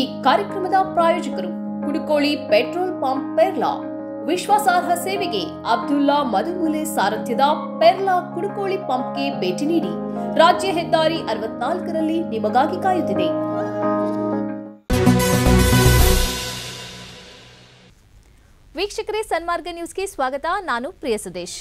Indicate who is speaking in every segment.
Speaker 1: ಈ ಕಾರ್ಯಕ್ರಮದ ಪ್ರಾಯೋಜಕರು ಕುಡುಕೋಳಿ ಪೆಟ್ರೋಲ್ ಪಂಪ್ ಪೆರ್ಲಾ ವಿಶ್ವಾಸಾರ್ಹ ಸೇವೆಗೆ ಅಬ್ದುಲ್ಲಾ ಮಧುಮೂಲೆ ಸಾರಥ್ಯದ ಪೆರ್ಲಾ ಕುಡುಕೋಳಿ ಪಂಪ್ಗೆ ಭೇಟಿ ನೀಡಿ ರಾಜ್ಯ ಹೆದ್ದಾರಿ ಅರವತ್ನಾಲ್ಕರಲ್ಲಿ ನಿಮಗಾಗಿ ಕಾಯುತ್ತಿದೆ ವೀಕ್ಷಕರೇ ಸನ್ಮಾರ್ಗ ನ್ಯೂಸ್ಗೆ ಸ್ವಾಗತ ನಾನು ಪ್ರಿಯ ಸುದೇಶ್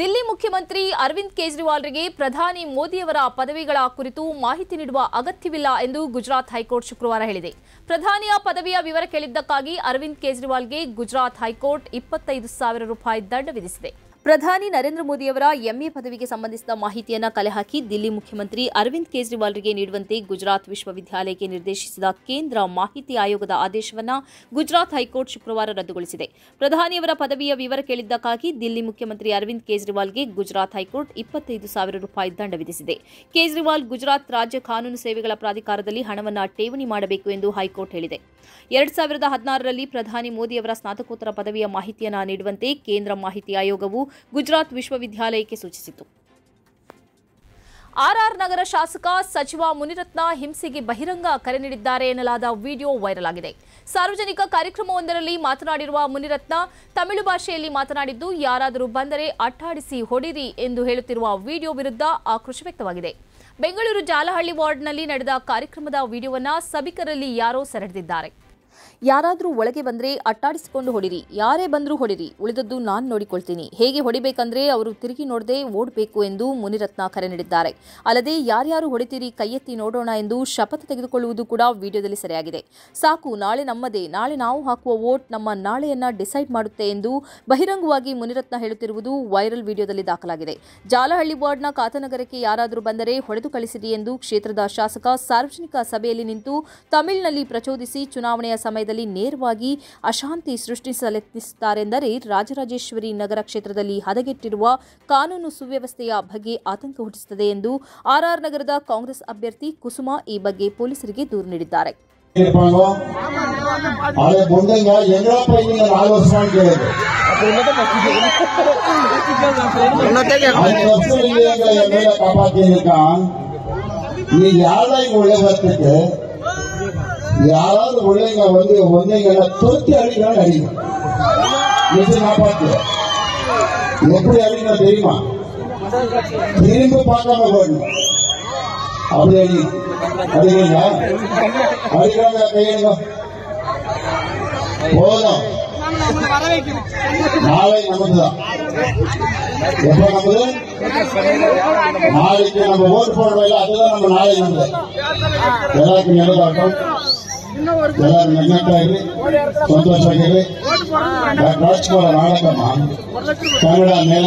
Speaker 1: ದಿಲ್ಲಿ ಮುಖ್ಯಮಂತ್ರಿ ಅರವಿಂದ್ ಕೇಜ್ರಿವಾಲ್ರಿಗೆ ಪ್ರಧಾನಿ ಮೋದಿಯವರ ಪದವಿಗಳ ಕುರಿತು ಮಾಹಿತಿ ನೀಡುವ ಅಗತ್ಯವಿಲ್ಲ ಎಂದು ಗುಜರಾತ್ ಹೈಕೋರ್ಟ್ ಶುಕ್ರವಾರ ಹೇಳಿದೆ ಪ್ರಧಾನಿಯ ಪದವಿಯ ವಿವರ ಕೇಳಿದ್ದಕ್ಕಾಗಿ ಅರವಿಂದ್ ಕೇಜ್ರಿವಾಲ್ಗೆ ಗುಜರಾತ್ ಹೈಕೋರ್ಟ್ ಇಪ್ಪತ್ತೈದು ಸಾವಿರ ರೂಪಾಯಿ ದಂಡ ವಿಧಿಸಿದೆ ಪ್ರಧಾನಿ ನರೇಂದ್ರ ಮೋದಿಯವರ ಎಂಎ ಪದವಿಗೆ ಸಂಬಂಧಿಸಿದ ಮಾಹಿತಿಯನ್ನು ಕಲೆಹಾಕಿ ದಿಲ್ಲಿ ಮುಖ್ಯಮಂತ್ರಿ ಅರವಿಂದ್ ಕೇಜ್ರಿವಾಲ್ರಿಗೆ ನೀಡುವಂತೆ ಗುಜರಾತ್ ವಿಶ್ವವಿದ್ಯಾಲಯಕ್ಕೆ ನಿರ್ದೇಶಿಸಿದ ಕೇಂದ್ರ ಮಾಹಿತಿ ಆಯೋಗದ ಆದೇಶವನ್ನು ಗುಜರಾತ್ ಹೈಕೋರ್ಟ್ ಶುಕ್ರವಾರ ರದ್ದುಗೊಳಿಸಿದೆ ಪ್ರಧಾನಿಯವರ ಪದವಿಯ ವಿವರ ಕೇಳಿದ್ದಕ್ಕಾಗಿ ದಿಲ್ಲಿ ಮುಖ್ಯಮಂತ್ರಿ ಅರವಿಂದ್ ಕೇಜ್ರಿವಾಲ್ಗೆ ಗುಜರಾತ್ ಹೈಕೋರ್ಟ್ ಇಪ್ಪತ್ತೈದು ಸಾವಿರ ರೂಪಾಯಿ ದಂಡ ವಿಧಿಸಿದೆ ಕೇಜ್ರಿವಾಲ್ ಗುಜರಾತ್ ರಾಜ್ಯ ಕಾನೂನು ಸೇವೆಗಳ ಪ್ರಾಧಿಕಾರದಲ್ಲಿ ಹಣವನ್ನು ಠೇವಣಿ ಮಾಡಬೇಕು ಎಂದು ಹೈಕೋರ್ಟ್ ಹೇಳಿದೆ ಎರಡ್ ಸಾವಿರದ ಹದಿನಾರರಲ್ಲಿ ಪ್ರಧಾನಿ ಮೋದಿಯವರ ಸ್ನಾತಕೋತ್ತರ ಪದವಿಯ ಮಾಹಿತಿಯನ್ನು ನೀಡುವಂತೆ ಕೇಂದ್ರ ಮಾಹಿತಿ ಆಯೋಗವು ಗುಜರಾತ್ ವಿಶ್ವವಿದ್ಯಾಲಯಕ್ಕೆ ಸೂಚಿಸಿತು ಆರ್ಆರ್ ನಗರ ಶಾಸಕ ಸಚಿವ ಮುನಿರತ್ನ ಹಿಂಸೆಗೆ ಬಹಿರಂಗ ಕರೆ ನೀಡಿದ್ದಾರೆ ಎನ್ನಲಾದ ವಿಡಿಯೋ ವೈರಲ್ ಆಗಿದೆ ಸಾರ್ವಜನಿಕ ಕಾರ್ಯಕ್ರಮವೊಂದರಲ್ಲಿ ಮಾತನಾಡಿರುವ ಮುನಿರತ್ನ ತಮಿಳು ಭಾಷೆಯಲ್ಲಿ ಮಾತನಾಡಿದ್ದು ಯಾರಾದರೂ ಬಂದರೆ ಅಟ್ಟಾಡಿಸಿ ಹೊಡಿರಿ ಎಂದು ಹೇಳುತ್ತಿರುವ ವಿಡಿಯೋ ವಿರುದ್ಧ ಆಕ್ರೋಶ ವ್ಯಕ್ತವಾಗಿದೆ ಬೆಂಗಳೂರು ಜಾಲಹಳ್ಳಿ ವಾರ್ಡ್ನಲ್ಲಿ ನಡೆದ ಕಾರ್ಯಕ್ರಮದ ವಿಡಿಯೋವನ್ನು ಸಭಿಕರಲ್ಲಿ ಯಾರೋ ಸೆರೆದಿದ್ದಾರೆ ಯಾರಾದರೂ ಒಳಗೆ ಬಂದರೆ ಅಟ್ಟಾಡಿಸಿಕೊಂಡು ಹೊಡಿರಿ ಯಾರೇ ಬಂದರೂ ಹೊಡಿರಿ ಉಳಿದದ್ದು ನಾನು ನೋಡಿಕೊಳ್ತೀನಿ ಹೇಗೆ ಹೊಡಿಬೇಕಂದ್ರೆ ಅವರು ತಿರುಗಿ ನೋಡದೆ ಓಡಬೇಕು ಎಂದು ಮುನಿರತ್ನ ಕರೆ ನೀಡಿದ್ದಾರೆ ಅಲ್ಲದೆ ಯಾರ್ಯಾರು ಹೊಡಿತೀರಿ ಕೈಯೆತ್ತಿ ನೋಡೋಣ ಎಂದು ಶಪಥ ತೆಗೆದುಕೊಳ್ಳುವುದು ಕೂಡ ವಿಡಿಯೋದಲ್ಲಿ ಸರಿಯಾಗಿದೆ ಸಾಕು ನಾಳೆ ನಮ್ಮದೇ ನಾಳೆ ನಾವು ಹಾಕುವ ವೋಟ್ ನಮ್ಮ ನಾಳೆಯನ್ನ ಡಿಸೈಡ್ ಮಾಡುತ್ತೆ ಎಂದು ಬಹಿರಂಗವಾಗಿ ಮುನಿರತ್ನ ಹೇಳುತ್ತಿರುವುದು ವೈರಲ್ ವಿಡಿಯೋದಲ್ಲಿ ದಾಖಲಾಗಿದೆ ಜಾಲಹಳ್ಳಿ ವಾರ್ಡ್ನ ಕಾತನಗರಕ್ಕೆ ಯಾರಾದರೂ ಬಂದರೆ ಹೊಡೆದು ಕಳಿಸಿರಿ ಎಂದು ಕ್ಷೇತ್ರದ ಶಾಸಕ ಸಾರ್ವಜನಿಕ ಸಭೆಯಲ್ಲಿ ನಿಂತು ತಮಿಳಿನಲ್ಲಿ ಪ್ರಚೋದಿಸಿ ಚುನಾವಣೆಯ ಸಮಯದಲ್ಲಿ ಕ್ಷೇತ್ರದಲ್ಲಿ ನೇರವಾಗಿ ಅಶಾಂತಿ ಸೃಷ್ಟಿಸಲೆತ್ನಿಸುತ್ತಾರೆಂದರೆ ರಾಜರಾಜೇಶ್ವರಿ ನಗರ ಕ್ಷೇತ್ರದಲ್ಲಿ ಹದಗೆಟ್ಟಿರುವ ಕಾನೂನು ಸುವ್ಯವಸ್ಥೆಯ ಬಗ್ಗೆ ಆತಂಕ ಹುಟ್ಟಿಸುತ್ತದೆ ಎಂದು ಆರ್ಆರ್ ನಗರದ ಕಾಂಗ್ರೆಸ್ ಅಭ್ಯರ್ಥಿ ಕುಸುಮಾ ಈ ಬಗ್ಗೆ ಪೊಲೀಸರಿಗೆ ದೂರು ನೀಡಿದ್ದಾರೆ ಈ ಒಳ್ಳೆ ಬರ್ತಿದ್ದೆ யாராவது உள்ளங்க வந்து உண்மைகளை தொத்து அடிக்கணும் அடிக்கணும் எப்படி அடிக்கணும் தெரியுமா திரும்ப பார்க்காம போடணும் அப்படி அடி அடிக்கிறீங்களா அடிக்கிறாங்க போதும் நாளை நமக்குதான் எப்ப நாளைக்கு நம்ம ஓட் போடுறோம் அதுதான் நம்ம நாளை நமது எல்லாருக்கும் நிலவாட்டம் எல்லாரும் ನೆಮ್ಮದಿಯಾಗಿ ಸಂತೋಷವಾಗಿರಿ ರಾಜ್ಕುಮಾರ ನಾಡಕಮ್ಮ ಕನ್ನಡ ಮೇಲ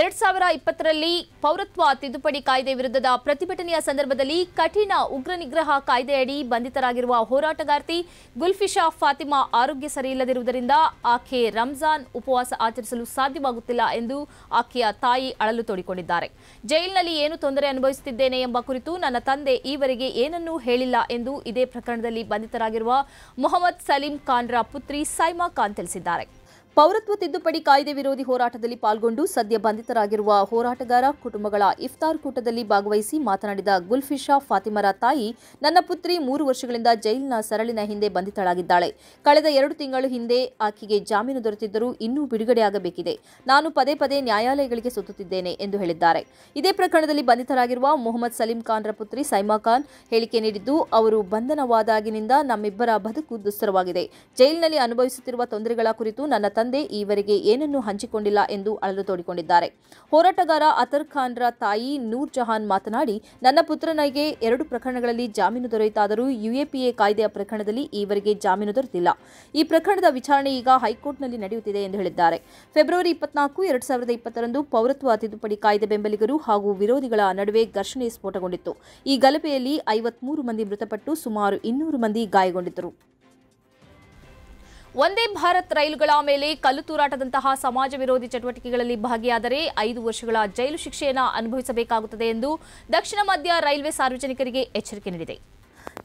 Speaker 1: ಎರಡ್ ಸಾವಿರ ಇಪ್ಪತ್ತರಲ್ಲಿ ಪೌರತ್ವ ತಿದ್ದುಪಡಿ ಕಾಯ್ದೆ ವಿರುದ್ಧದ ಪ್ರತಿಭಟನೆಯ ಸಂದರ್ಭದಲ್ಲಿ ಕಠಿಣ ಉಗ್ರ ನಿಗ್ರಹ ಕಾಯ್ದೆಯಡಿ ಬಂಧಿತರಾಗಿರುವ ಹೋರಾಟಗಾರ್ತಿ ಗುಲ್ಫಿಶಾ ಫಾತಿಮಾ ಆರೋಗ್ಯ ಸರಿಯಿಲ್ಲದಿರುವುದರಿಂದ ಆಕೆ ರಂಜಾನ್ ಉಪವಾಸ ಆಚರಿಸಲು ಸಾಧ್ಯವಾಗುತ್ತಿಲ್ಲ ಎಂದು ಆಕೆಯ ತಾಯಿ ಅಳಲು ತೋಡಿಕೊಂಡಿದ್ದಾರೆ ಜೈಲಿನಲ್ಲಿ ಏನು ತೊಂದರೆ ಅನುಭವಿಸುತ್ತಿದ್ದೇನೆ ಎಂಬ ಕುರಿತು ನನ್ನ ತಂದೆ ಈವರೆಗೆ ಏನನ್ನೂ ಹೇಳಿಲ್ಲ ಎಂದು ಇದೇ ಪ್ರಕರಣದಲ್ಲಿ ಬಂಧಿತರಾಗಿರುವ ಮೊಹಮ್ಮದ್ ಸಲೀಂ ಖಾನ್ರ ಪುತ್ರಿ ಸೈಮಾ ಖಾನ್ ತಿಳಿಸಿದ್ದಾರೆ ಪೌರತ್ವ ತಿದ್ದುಪಡಿ ಕಾಯ್ದೆ ವಿರೋಧಿ ಹೋರಾಟದಲ್ಲಿ ಪಾಲ್ಗೊಂಡು ಸದ್ಯ ಬಂಧಿತರಾಗಿರುವ ಹೋರಾಟಗಾರ ಕುಟುಂಬಗಳ ಇಫ್ತಾರ್ ಕೂಟದಲ್ಲಿ ಭಾಗವಹಿಸಿ ಮಾತನಾಡಿದ ಗುಲ್ಫಿಶಾ ಫಾತಿಮರ ತಾಯಿ ನನ್ನ ಪುತ್ರಿ ಮೂರು ವರ್ಷಗಳಿಂದ ಜೈಲಿನ ಸರಳಿನ ಹಿಂದೆ ಬಂಧಿತಳಾಗಿದ್ದಾಳೆ ಕಳೆದ ಎರಡು ತಿಂಗಳು ಹಿಂದೆ ಆಕೆಗೆ ಜಾಮೀನು ದೊರೆತಿದ್ದರೂ ಇನ್ನೂ ಬಿಡುಗಡೆಯಾಗಬೇಕಿದೆ ನಾನು ಪದೇ ಪದೇ ನ್ಯಾಯಾಲಯಗಳಿಗೆ ಸುತ್ತುತ್ತಿದ್ದೇನೆ ಎಂದು ಹೇಳಿದ್ದಾರೆ ಇದೇ ಪ್ರಕರಣದಲ್ಲಿ ಬಂಧಿತರಾಗಿರುವ ಮೊಹಮ್ಮದ್ ಸಲೀಂ ಖಾನ್ರ ಪುತ್ರಿ ಸೈಮಾ ಖಾನ್ ಹೇಳಿಕೆ ನೀಡಿದ್ದು ಅವರು ಬಂಧನವಾದಾಗಿನಿಂದ ನಮ್ಮಿಬ್ಬರ ಬದುಕು ದುಸ್ತರವಾಗಿದೆ ಜೈಲಿನಲ್ಲಿ ಅನುಭವಿಸುತ್ತಿರುವ ತೊಂದರೆಗಳ ಕುರಿತು ನನ್ನ ತಂದೆ ಈವರೆಗೆ ಏನನ್ನು ಹಂಚಿಕೊಂಡಿಲ್ಲ ಎಂದು ಅಳಲು ತೋಡಿಕೊಂಡಿದ್ದಾರೆ ಹೋರಾಟಗಾರ ಅತರ್ ಖಾನ್ರ ತಾಯಿ ನೂರ್ ಜಹಾನ್ ಮಾತನಾಡಿ ನನ್ನ ಪುತ್ರನಿಗೆ ಎರಡು ಪ್ರಕರಣಗಳಲ್ಲಿ ಜಾಮೀನು ದೊರೆಯಿತಾದರೂ ಯುಎಪಿಎ ಕಾಯ್ದೆಯ ಪ್ರಕರಣದಲ್ಲಿ ಈವರೆಗೆ ಜಾಮೀನು ದೊರೆತಿಲ್ಲ ಈ ಪ್ರಕರಣದ ವಿಚಾರಣೆ ಈಗ ಹೈಕೋರ್ಟ್ನಲ್ಲಿ ನಡೆಯುತ್ತಿದೆ ಎಂದು ಹೇಳಿದ್ದಾರೆ ಫೆಬ್ರವರಿ ಇಪ್ಪತ್ನಾಲ್ಕು ಎರಡು ಸಾವಿರದ ಇಪ್ಪತ್ತರಂದು ಪೌರತ್ವ ತಿದ್ದುಪಡಿ ಕಾಯ್ದೆ ಬೆಂಬಲಿಗರು ಹಾಗೂ ವಿರೋಧಿಗಳ ನಡುವೆ ಘರ್ಷಣೆ ಸ್ಫೋಟಗೊಂಡಿತ್ತು ಈ ಗಲಭೆಯಲ್ಲಿ ಐವತ್ಮೂರು ಮಂದಿ ಮೃತಪಟ್ಟು ಸುಮಾರು ಇನ್ನೂರು ಮಂದಿ ಗಾಯಗೊಂಡಿದ್ದರು ಒಂದೇ ಭಾರತ್ ರೈಲುಗಳ ಮೇಲೆ ಕಲ್ಲು ತೂರಾಟದಂತಹ ಸಮಾಜ ವಿರೋಧಿ ಚಟುವಟಿಕೆಗಳಲ್ಲಿ ಭಾಗಿಯಾದರೆ ಐದು ವರ್ಷಗಳ ಜೈಲು ಶಿಕ್ಷೆಯನ್ನು ಅನುಭವಿಸಬೇಕಾಗುತ್ತದೆ ಎಂದು ದಕ್ಷಿಣ ಮಧ್ಯ ರೈಲ್ವೆ ಸಾರ್ವಜನಿಕರಿಗೆ ಎಚ್ಚರಿಕೆ ನೀಡಿದೆ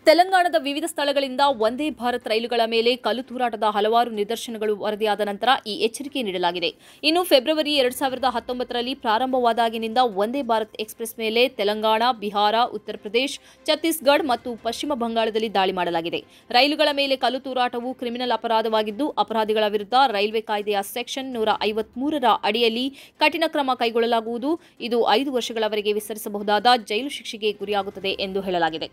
Speaker 1: ತೆಲಂಗಾಣದ ವಿವಿಧ ಸ್ಥಳಗಳಿಂದ ಒಂದೇ ಭಾರತ್ ರೈಲುಗಳ ಮೇಲೆ ಕಲ್ಲು ತೂರಾಟದ ಹಲವಾರು ನಿದರ್ಶನಗಳು ವರದಿಯಾದ ನಂತರ ಈ ಎಚ್ಚರಿಕೆ ನೀಡಲಾಗಿದೆ ಇನ್ನು ಫೆಬ್ರವರಿ ಎರಡ್ ಸಾವಿರದ ಹತ್ತೊಂಬತ್ತರಲ್ಲಿ ಪ್ರಾರಂಭವಾದಾಗಿನಿಂದ ಒಂದೇ ಭಾರತ್ ಎಕ್ಸ್ಪ್ರೆಸ್ ಮೇಲೆ ತೆಲಂಗಾಣ ಬಿಹಾರ ಉತ್ತರ ಪ್ರದೇಶ ಛತ್ತೀಸ್ಗಢ ಮತ್ತು ಪಶ್ಚಿಮ ಬಂಗಾಳದಲ್ಲಿ ದಾಳಿ ಮಾಡಲಾಗಿದೆ ರೈಲುಗಳ ಮೇಲೆ ಕಲ್ಲು ತೂರಾಟವು ಕ್ರಿಮಿನಲ್ ಅಪರಾಧವಾಗಿದ್ದು ಅಪರಾಧಿಗಳ ವಿರುದ್ಧ ರೈಲ್ವೆ ಕಾಯ್ದೆಯ ಸೆಕ್ಷನ್ ನೂರ ಐವತ್ಮೂರರ ಅಡಿಯಲ್ಲಿ ಕಠಿಣ ಕ್ರಮ ಕೈಗೊಳ್ಳಲಾಗುವುದು ಇದು ಐದು ವರ್ಷಗಳವರೆಗೆ ವಿಸ್ತರಿಸಬಹುದಾದ ಜೈಲು ಶಿಕ್ಷೆಗೆ ಗುರಿಯಾಗುತ್ತದೆ ಎಂದು ಹೇಳಲಾಗಿದೆ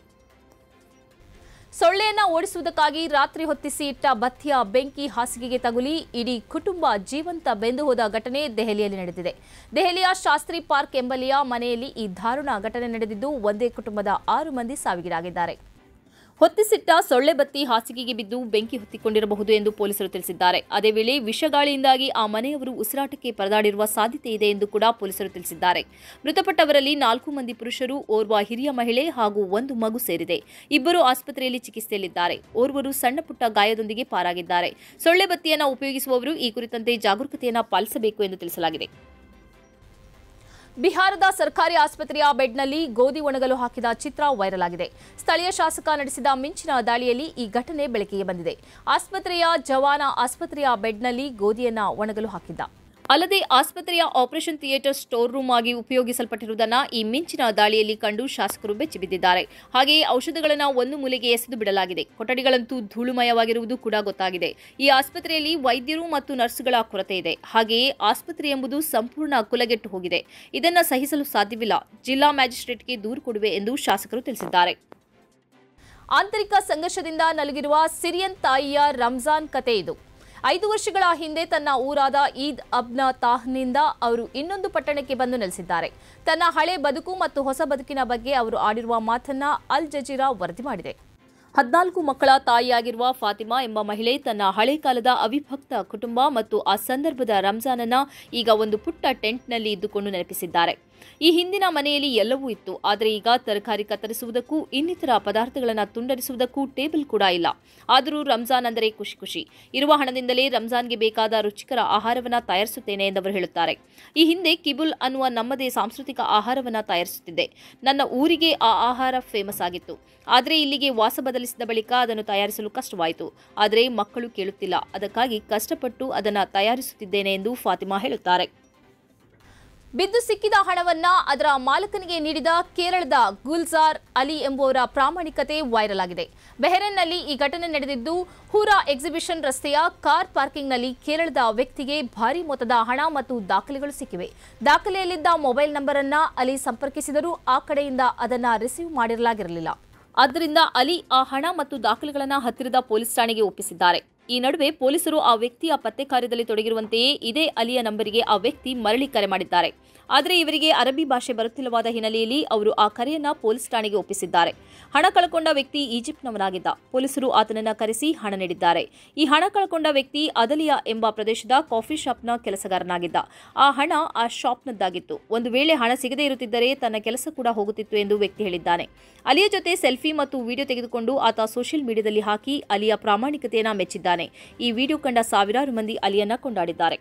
Speaker 1: ಸೊಳ್ಳೆಯನ್ನ ಓಡಿಸುವುದಕ್ಕಾಗಿ ರಾತ್ರಿ ಹೊತ್ತಿಸಿ ಇಟ್ಟ ಬತ್ತಿಯ ಬೆಂಕಿ ಹಾಸಿಗೆಗೆ ತಗುಲಿ ಇಡೀ ಕುಟುಂಬ ಜೀವಂತ ಬೆಂದು ಹೋದ ಘಟನೆ ದೆಹಲಿಯಲ್ಲಿ ನಡೆದಿದೆ ದೆಹಲಿಯ ಶಾಸ್ತ್ರಿ ಪಾರ್ಕ್ ಎಂಬಲಿಯ ಮನೆಯಲ್ಲಿ ಈ ದಾರುಣ ಘಟನೆ ನಡೆದಿದ್ದು ಒಂದೇ ಕುಟುಂಬದ ಆರು ಮಂದಿ ಸಾವಿಗೀಡಾಗಿದ್ದಾರೆ ಹೊತ್ತಿಸಿಟ್ಟ ಸೊಳ್ಳೆ ಬತ್ತಿ ಹಾಸಿಗೆಗೆ ಬಿದ್ದು ಬೆಂಕಿ ಹೊತ್ತಿಕೊಂಡಿರಬಹುದು ಎಂದು ಪೊಲೀಸರು ತಿಳಿಸಿದ್ದಾರೆ ಅದೇ ವೇಳೆ ವಿಷಗಾಳಿಯಿಂದಾಗಿ ಆ ಮನೆಯವರು ಉಸಿರಾಟಕ್ಕೆ ಪರದಾಡಿರುವ ಸಾಧ್ಯತೆ ಇದೆ ಎಂದು ಕೂಡ ಪೊಲೀಸರು ತಿಳಿಸಿದ್ದಾರೆ ಮೃತಪಟ್ಟವರಲ್ಲಿ ನಾಲ್ಕು ಮಂದಿ ಪುರುಷರು ಓರ್ವ ಹಿರಿಯ ಮಹಿಳೆ ಹಾಗೂ ಒಂದು ಮಗು ಸೇರಿದೆ ಇಬ್ಬರು ಆಸ್ಪತ್ರೆಯಲ್ಲಿ ಚಿಕಿತ್ಸೆಯಲ್ಲಿದ್ದಾರೆ ಓರ್ವರು ಸಣ್ಣಪುಟ್ಟ ಗಾಯದೊಂದಿಗೆ ಪಾರಾಗಿದ್ದಾರೆ ಸೊಳ್ಳೆ ಬತ್ತಿಯನ್ನು ಉಪಯೋಗಿಸುವವರು ಈ ಕುರಿತಂತೆ ಜಾಗರೂಕತೆಯನ್ನು ಪಾಲಿಸಬೇಕು ಎಂದು ತಿಳಿಸಲಾಗಿದೆ ಬಿಹಾರದ ಸರ್ಕಾರಿ ಆಸ್ಪತ್ರೆಯ ಬೆಡ್ನಲ್ಲಿ ಗೋಧಿ ಒಣಗಲು ಹಾಕಿದ ಚಿತ್ರ ವೈರಲ್ ಆಗಿದೆ ಸ್ಥಳೀಯ ಶಾಸಕ ನಡೆಸಿದ ಮಿಂಚಿನ ದಾಳಿಯಲ್ಲಿ ಈ ಘಟನೆ ಬೆಳಕಿಗೆ ಬಂದಿದೆ ಆಸ್ಪತ್ರೆಯ ಜವಾನ ಆಸ್ಪತ್ರೆಯ ಬೆಡ್ನಲ್ಲಿ ಗೋಧಿಯನ್ನ ಒಣಗಲು ಹಾಕಿದ್ದ ಅಲ್ಲದೆ ಆಸ್ಪತ್ರೆಯ ಆಪರೇಷನ್ ಥಿಯೇಟರ್ ಸ್ಟೋರ್ ರೂಮ್ ಆಗಿ ಉಪಯೋಗಿಸಲ್ಪಟ್ಟಿರುವುದನ್ನು ಈ ಮಿಂಚಿನ ದಾಳಿಯಲ್ಲಿ ಕಂಡು ಶಾಸಕರು ಬೆಚ್ಚಿಬಿದ್ದಿದ್ದಾರೆ ಹಾಗೆಯೇ ಔಷಧಗಳನ್ನು ಒಂದು ಮೂಲೆಗೆ ಎಸೆದು ಬಿಡಲಾಗಿದೆ ಕೊಠಡಿಗಳಂತೂ ಧೂಳುಮಯವಾಗಿರುವುದು ಕೂಡ ಗೊತ್ತಾಗಿದೆ ಈ ಆಸ್ಪತ್ರೆಯಲ್ಲಿ ವೈದ್ಯರು ಮತ್ತು ನರ್ಸ್ಗಳ ಕೊರತೆ ಇದೆ ಹಾಗೆಯೇ ಆಸ್ಪತ್ರೆ ಎಂಬುದು ಸಂಪೂರ್ಣ ಕುಲಗೆಟ್ಟು ಹೋಗಿದೆ ಇದನ್ನು ಸಹಿಸಲು ಸಾಧ್ಯವಿಲ್ಲ ಜಿಲ್ಲಾ ಮ್ಯಾಜಿಸ್ಟ್ರೇಟ್ಗೆ ದೂರು ಕೊಡುವೆ ಎಂದು ಶಾಸಕರು ತಿಳಿಸಿದ್ದಾರೆ ಆಂತರಿಕ ಸಂಘರ್ಷದಿಂದ ನಲುಗಿರುವ ಸಿರಿಯನ್ ತಾಯಿಯ ರಂಜಾನ್ ಕತೆ ಇದು ಐದು ವರ್ಷಗಳ ಹಿಂದೆ ತನ್ನ ಊರಾದ ಈದ್ ಅಬ್ನ ತಾಹ್ನಿಂದ ಅವರು ಇನ್ನೊಂದು ಪಟ್ಟಣಕ್ಕೆ ಬಂದು ನೆಲೆಸಿದ್ದಾರೆ ತನ್ನ ಹಳೆ ಬದುಕು ಮತ್ತು ಹೊಸ ಬದುಕಿನ ಬಗ್ಗೆ ಅವರು ಆಡಿರುವ ಮಾತನ್ನ ಅಲ್ ಜಜೀರಾ ವರದಿ ಮಾಡಿದೆ ಹದಿನಾಲ್ಕು ಮಕ್ಕಳ ತಾಯಿಯಾಗಿರುವ ಫಾತಿಮಾ ಎಂಬ ಮಹಿಳೆ ತನ್ನ ಹಳೆ ಕಾಲದ ಅವಿಭಕ್ತ ಕುಟುಂಬ ಮತ್ತು ಆ ಸಂದರ್ಭದ ರಂಜಾನನ್ನ ಈಗ ಒಂದು ಪುಟ್ಟ ಟೆಂಟ್ನಲ್ಲಿ ಇದ್ದುಕೊಂಡು ನೆನಪಿಸಿದ್ದಾರೆ ಈ ಹಿಂದಿನ ಮನೆಯಲ್ಲಿ ಎಲ್ಲವೂ ಇತ್ತು ಆದರೆ ಈಗ ತರಕಾರಿ ಕತ್ತರಿಸುವುದಕ್ಕೂ ಇನ್ನಿತರ ಪದಾರ್ಥಗಳನ್ನು ತುಂಡರಿಸುವುದಕ್ಕೂ ಟೇಬಲ್ ಕೂಡ ಇಲ್ಲ ಆದರೂ ರಂಜಾನ್ ಅಂದರೆ ಖುಷಿ ಖುಷಿ ಇರುವ ಹಣದಿಂದಲೇ ರಂಜಾನ್ಗೆ ಬೇಕಾದ ರುಚಿಕರ ಆಹಾರವನ್ನು ತಯಾರಿಸುತ್ತೇನೆ ಎಂದವರು ಹೇಳುತ್ತಾರೆ ಈ ಹಿಂದೆ ಕಿಬುಲ್ ಅನ್ನುವ ನಮ್ಮದೇ ಸಾಂಸ್ಕೃತಿಕ ಆಹಾರವನ್ನು ತಯಾರಿಸುತ್ತಿದ್ದೆ ನನ್ನ ಊರಿಗೆ ಆ ಆಹಾರ ಫೇಮಸ್ ಆಗಿತ್ತು ಆದರೆ ಇಲ್ಲಿಗೆ ವಾಸ ಬದಲಿಸಿದ ಬಳಿಕ ಅದನ್ನು ತಯಾರಿಸಲು ಕಷ್ಟವಾಯಿತು ಆದರೆ ಮಕ್ಕಳು ಕೇಳುತ್ತಿಲ್ಲ ಅದಕ್ಕಾಗಿ ಕಷ್ಟಪಟ್ಟು ಅದನ್ನು ತಯಾರಿಸುತ್ತಿದ್ದೇನೆ ಎಂದು ಫಾತಿಮಾ ಹೇಳುತ್ತಾರೆ ಬಿದ್ದು ಸಿಕ್ಕಿದ ಹಣವನ್ನ ಅದರ ಮಾಲಕನಿಗೆ ನೀಡಿದ ಕೇರಳದ ಗುಲ್ಜಾರ್ ಅಲಿ ಎಂಬುವರ ಪ್ರಾಮಾಣಿಕತೆ ವೈರಲ್ ಆಗಿದೆ ಬೆಹರೇನ್ನಲ್ಲಿ ಈ ಘಟನೆ ನಡೆದಿದ್ದು ಹೂರಾ ಎಕ್ಸಿಬಿಷನ್ ರಸ್ತೆಯ ಕಾರ್ ಪಾರ್ಕಿಂಗ್ನಲ್ಲಿ ಕೇರಳದ ವ್ಯಕ್ತಿಗೆ ಭಾರಿ ಮೊತ್ತದ ಹಣ ಮತ್ತು ದಾಖಲೆಗಳು ಸಿಕ್ಕಿವೆ ದಾಖಲೆಯಲ್ಲಿದ್ದ ಮೊಬೈಲ್ ನಂಬರ್ ಅನ್ನ ಅಲಿ ಸಂಪರ್ಕಿಸಿದರೂ ಆ ಕಡೆಯಿಂದ ಅದನ್ನ ರಿಸೀವ್ ಮಾಡಿರಲಾಗಿರಲಿಲ್ಲ ಆದ್ದರಿಂದ ಅಲಿ ಆ ಹಣ ಮತ್ತು ದಾಖಲೆಗಳನ್ನು ಹತ್ತಿರದ ಪೊಲೀಸ್ ಠಾಣೆಗೆ ಒಪ್ಪಿಸಿದ್ದಾರೆ ಈ ನಡುವೆ ಪೊಲೀಸರು ಆ ವ್ಯಕ್ತಿಯ ಪತ್ತೆ ಕಾರ್ಯದಲ್ಲಿ ತೊಡಗಿರುವಂತೆಯೇ ಇದೇ ಅಲಿಯ ನಂಬರಿಗೆ ಆ ವ್ಯಕ್ತಿ ಮರಳಿ ಕರೆ ಮಾಡಿದ್ದಾರೆ ಆದರೆ ಇವರಿಗೆ ಅರಬ್ಬಿ ಭಾಷೆ ಬರುತ್ತಿಲ್ಲವಾದ ಹಿನ್ನೆಲೆಯಲ್ಲಿ ಅವರು ಆ ಕರೆಯನ್ನ ಪೊಲೀಸ್ ಠಾಣೆಗೆ ಒಪ್ಪಿಸಿದ್ದಾರೆ ಹಣ ಕಳ್ಕೊಂಡ ವ್ಯಕ್ತಿ ಈಜಿಪ್ಟ್ನವನಾಗಿದ್ದ ಪೊಲೀಸರು ಆತನನ್ನ ಕರೆಸಿ ಹಣ ನೀಡಿದ್ದಾರೆ ಈ ಹಣ ಕಳ್ಕೊಂಡ ವ್ಯಕ್ತಿ ಅದಲಿಯಾ ಎಂಬ ಪ್ರದೇಶದ ಕಾಫಿ ಶಾಪ್ನ ಕೆಲಸಗಾರನಾಗಿದ್ದ ಆ ಹಣ ಆ ಶಾಪ್ನದ್ದಾಗಿತ್ತು ಒಂದು ವೇಳೆ ಹಣ ಸಿಗದೇ ಇರುತ್ತಿದ್ದರೆ ತನ್ನ ಕೆಲಸ ಕೂಡ ಹೋಗುತ್ತಿತ್ತು ಎಂದು ವ್ಯಕ್ತಿ ಹೇಳಿದ್ದಾನೆ ಅಲಿಯ ಜೊತೆ ಸೆಲ್ಫಿ ಮತ್ತು ವಿಡಿಯೋ ತೆಗೆದುಕೊಂಡು ಆತ ಸೋಷಿಯಲ್ ಮೀಡಿಯಾದಲ್ಲಿ ಹಾಕಿ ಅಲಿಯ ಪ್ರಾಮಾಣಿಕತೆಯನ್ನ ಮೆಚ್ಚಿದ್ದಾರೆ ಈ ವಿಡಿಯೋ ಕಂಡ ಸಾವಿರಾರು ಮಂದಿ ಅಲಿಯನ್ನ ಕೊಂಡಾಡಿದ್ದಾರೆ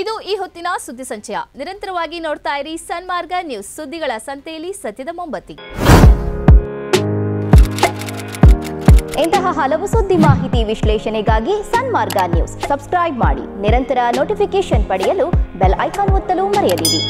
Speaker 1: ಇದು ಈ ಹೊತ್ತಿನ ಸುದ್ದಿ ಸಂಚಯ ನಿರಂತರವಾಗಿ ನೋಡ್ತಾ ಇರಿ ಸನ್ಮಾರ್ಗ ನ್ಯೂಸ್ ಸುದ್ದಿಗಳ ಸಂತೆಯಲ್ಲಿ ಸತ್ಯದ ಮೊಂಬತ್ತಿ ಇಂತಹ ಹಲವು ಸುದ್ದಿ ಮಾಹಿತಿ ವಿಶ್ಲೇಷಣೆಗಾಗಿ ಸನ್ಮಾರ್ಗ ನ್ಯೂಸ್ ಸಬ್ಸ್ಕ್ರೈಬ್ ಮಾಡಿ ನಿರಂತರ ನೋಟಿಫಿಕೇಶನ್ ಪಡೆಯಲು ಬೆಲ್ ಐಕಾನ್ ಒತ್ತಲು ಮರೆಯದಿರಿ